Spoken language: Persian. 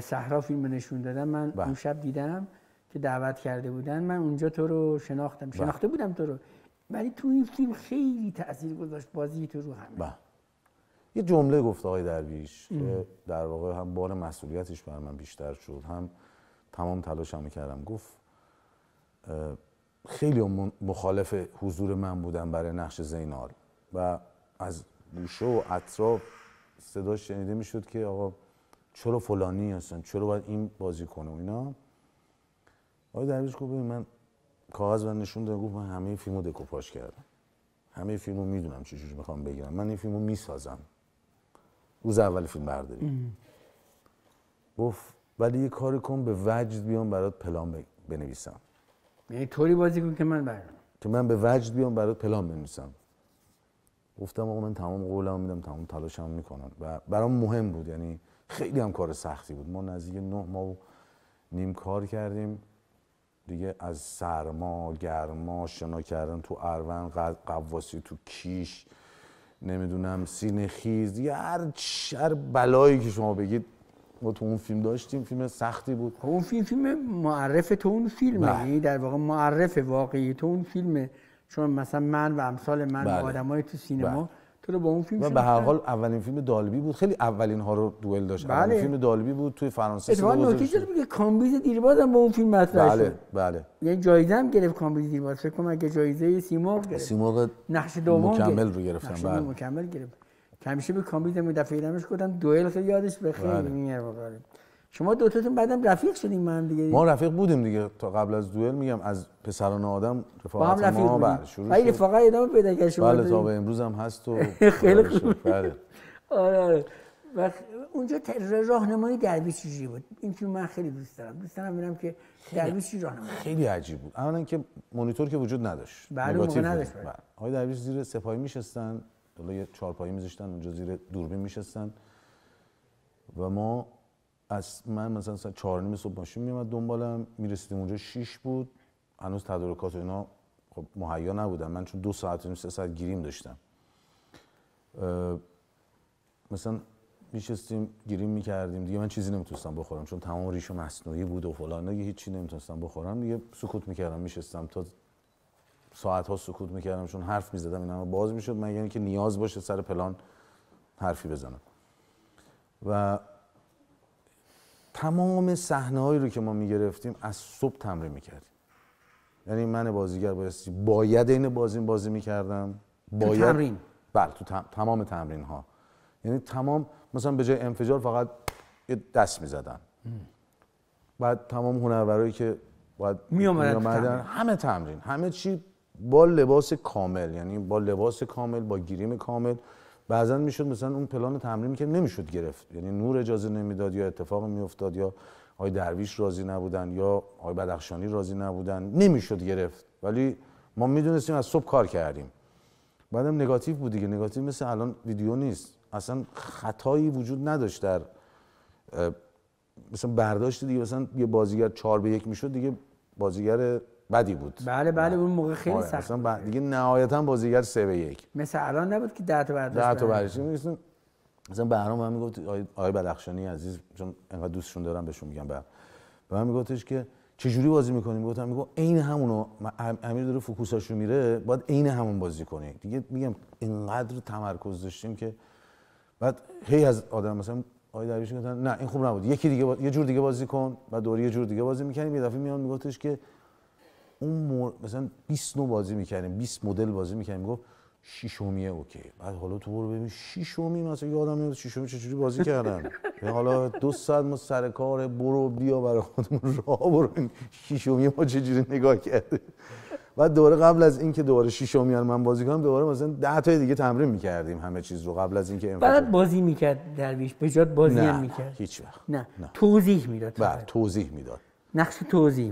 صحرا فیلم نشون دادم من بله. اون شب دیدم که دعوت کرده بودن من اونجا تو رو شناختم بله. شناخته بودم تو رو ولی تو این فیلم خیلی تاثیر گذاشت بازی تو رو هم بله. یه جمله گفت آقای درویش که در واقع هم بار مسئولیتش بر من بیشتر شد هم تمام تلاشم کردم گفت خیلی مخالف حضور من بودم برای نقش زینال و از گوشه و اطراف صدا شنیده میشد که آقا چرا فلانی هستن چرا باید این بازی کنه اینا آقای درویش گفت من کاغذ من نشون داد گفت من همه فیلمو دکوپاش کردم همه فیلمو میدونم جوری میخوام بگیرم من این فیلمو میسازم روز اول فیلم برداری گفت ولی یه کاری کن به وجد بیام برات پلان بنویسم یعنی طوری بازی کن که من برم که من به وجد بیام برات پلان بنویسم گفتم آقا من تمام قولم میدم تمام تلاشم میکنم و برام مهم بود یعنی خیلی هم کار سختی بود ما نزدیک نه ماه و نیم کار کردیم دیگه از سرما گرما شنا کردن تو ارون قواسی تو کیش نمیدونم سینه خیز دیگه هر بلایی که شما بگید ما تو اون فیلم داشتیم فیلم سختی بود خب اون فیلم فیلم معرف تو اون فیلمه بله. یعنی در واقع معرف واقعی تو اون فیلمه چون مثلا من و امثال من بله. آدمای تو سینما بله. چرا با اون فیلم من به هر حال اولین فیلم دالبی بود خیلی اولین ها رو دوئل داشت بله. اولین فیلم دالبی بود توی فرانسه بود نوتیج داره که کامبیز دیرباز هم با اون فیلم مطرح بله. شد بله یعنی جایزه هم گرفت کامبیز دیرباز فکر کنم اگه جایزه سیمرغ گرفت سیمرغ نقش دوم مکمل رو گرفتم بله مکمل گرفت همیشه به کامبیز هم دفعه دمش گفتم دوئل خیلی یادش بخیر بله. شما دو دوتاتون بعدم رفیق شدیم من دیگه ما رفیق بودیم دیگه تا قبل از دوئل میگم از پسران آدم رفاقت ما, ما بر بله، شروع شد رفاقت ادامه پیدا کرد شما بله تا به امروز هم هست و خیلی خوب بله. آره آره و اونجا راهنمایی درویش چجوری بود این فیلم من خیلی دوست دارم دوست دارم ببینم که درویش چجوری راهنمایی خیلی عجیب بود اولا که مانیتور که وجود نداشت بله موقع نداشت بله. آقای درویش زیر سپاهی میشستن یه چهارپایی میذاشتن اونجا زیر دوربین میشستن و ما از من مثلا چهار نیم صبح ماشین میومد دنبالم میرسیدیم اونجا شیش بود هنوز تدارکات و اینا خب مهیا نبودم من چون دو ساعت و نیم سه ساعت گیریم داشتم مثلا میشستیم گیریم میکردیم دیگه من چیزی نمیتونستم بخورم چون تمام ریش و مصنوعی بود و فلان دیگه هیچی نمیتونستم بخورم دیگه سکوت میکردم میشستم تا ساعت ها سکوت میکردم چون حرف میزدم این همه باز میشد من یعنی که نیاز باشه سر پلان حرفی بزنم و تمام صحنه هایی رو که ما میگرفتیم از صبح تمرین میکردیم یعنی من بازیگر بایستی باید این بازی بازی میکردم باید تمرین بله تو تمام تمرین ها یعنی تمام مثلا به جای انفجار فقط یه دست میزدن بعد تمام هنرورایی که باید می آمدن همه تمرین همه چی با لباس کامل یعنی با لباس کامل با گریم کامل بعضا میشد مثلا اون پلان تمرین که نمیشد گرفت یعنی نور اجازه نمیداد یا اتفاق میافتاد یا آقای درویش راضی نبودن یا آقای بدخشانی راضی نبودن نمیشد گرفت ولی ما میدونستیم از صبح کار کردیم بعدم نگاتیو بود دیگه نگاتیو مثل الان ویدیو نیست اصلا خطایی وجود نداشت در مثلا برداشت دیگه مثلا یه بازیگر چهار به یک میشد دیگه بازیگر بدی بود بله بله اون موقع خیلی آره. سخت اصلا بعد دیگه نهایتا بازیگر 3 به 1 مثل الان نبود که 10 تا برداشت 10 تا برداشت مثلا بهرام من میگفت آقای بدخشانی عزیز چون انقدر دوستشون دارم بهشون میگم بر بله. به من میگفتش که جوری بازی میکنیم گفتم میگو عین همونو امیر داره فوکوساشو میره باید عین همون بازی کنی دیگه میگم اینقدر تمرکز داشتیم که بعد هی از آدم مثلا آقای درویش گفتن نه این خوب نبود یکی دیگه با... یه جور دیگه بازی کن بعد دوری یه جور دیگه بازی میکنیم یه دفعه میاد میگفتش که اون مثلا 20 نو بازی میکردیم 20 مدل بازی میکردیم گفت شیشومی اوکی بعد حالا تو برو ببین شیشومی مثلا یادم میاد شیشومی چجوری بازی کردن یعنی حالا دو ساعت ما سر کار برو بیا برای خودمون راه برو شیشومی ما چجوری نگاه کرده بعد دوره قبل از اینکه دوباره شیشومی رو من بازی کنم دوباره مثلا 10 تا دیگه تمرین میکردیم همه چیز رو قبل از اینکه بعد بازی میکرد درویش به بازی نه. هم میکرد هیچ وقت نه, نه. توضیح میداد بعد توضیح میداد نقش توضیح